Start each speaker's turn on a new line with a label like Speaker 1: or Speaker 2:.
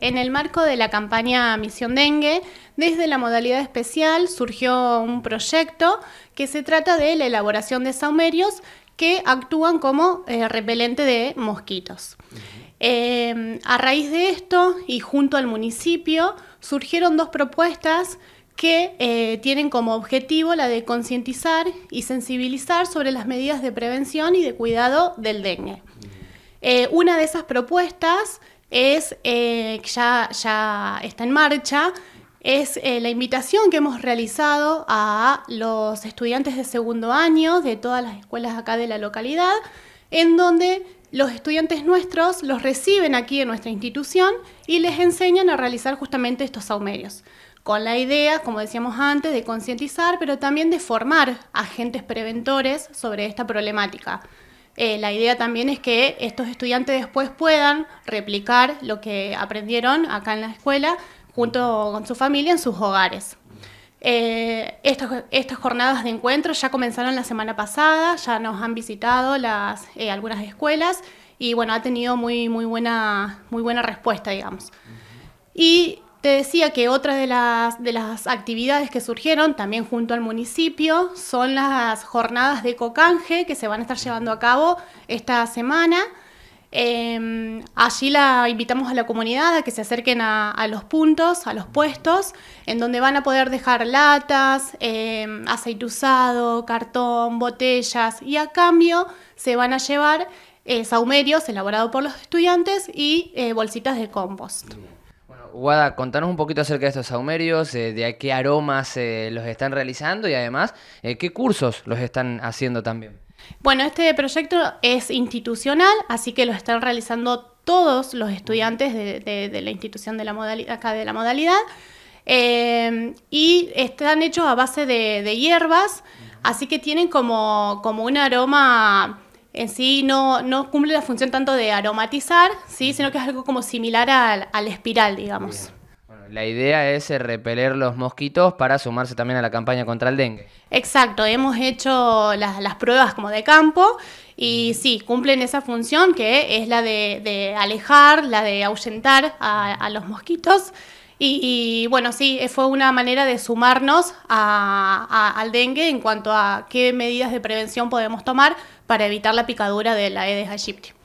Speaker 1: En el marco de la campaña Misión Dengue, desde la modalidad especial surgió un proyecto que se trata de la elaboración de saumerios que actúan como eh, repelente de mosquitos. Eh, a raíz de esto y junto al municipio surgieron dos propuestas que eh, tienen como objetivo la de concientizar y sensibilizar sobre las medidas de prevención y de cuidado del dengue. una de esas propuestas es, eh, ya, está en marcha, es eh, la invitación que hemos realizado a los estudiantes de segundo año de todas las escuelas acá de la localidad, en donde los estudiantes nuestros los reciben aquí en nuestra institución y les enseñan a realizar justamente estos saumerios, con la idea, como decíamos antes, de concientizar, pero también de formar agentes preventores sobre esta problemática. Eh, la idea también es que estos estudiantes después puedan replicar lo que aprendieron acá en la escuela junto con su familia en sus hogares. Eh, estas, jornadas de encuentro ya comenzaron la semana pasada, ya nos han visitado eh, algunas escuelas y bueno, ha tenido muy, muy, buena, muy buena respuesta, digamos. Y te decía que otra de las, actividades que surgieron también junto al municipio son las jornadas de cocanje que se van a estar llevando a cabo esta semana. Em, allí la invitamos a la comunidad a que se acerquen a, los puntos, a los puestos, en donde van a poder dejar latas, em, aceite usado, cartón, botellas y a cambio se van a llevar eh, saumerios elaborados por los estudiantes y eh, bolsitas de compost.
Speaker 2: Guada, contanos un poquito acerca de estos saumerios, eh, de qué aromas eh, los están realizando y además eh, qué cursos los están haciendo también. Bueno, este proyecto
Speaker 1: es institucional, así que lo están realizando todos los estudiantes de, la institución de la modalidad, acá de la modalidad, em, y están hechos a base de, hierbas, así que tienen como, como un aroma en sí no, no cumple la función tanto de aromatizar, ¿sí? sino que es algo como similar al, al espiral, digamos.
Speaker 2: la idea es eh, repeler los mosquitos para sumarse también a la campaña contra el dengue.
Speaker 1: Exacto, hemos hecho las, pruebas como de campo y sí, cumplen esa función que es la de, alejar, la de ahuyentar a los mosquitos. Y, bueno, sí, eh, fue una manera de sumarnos al dengue en cuanto a qué medidas de prevención podemos tomar para evitar la picadura de la Aedes aegypti.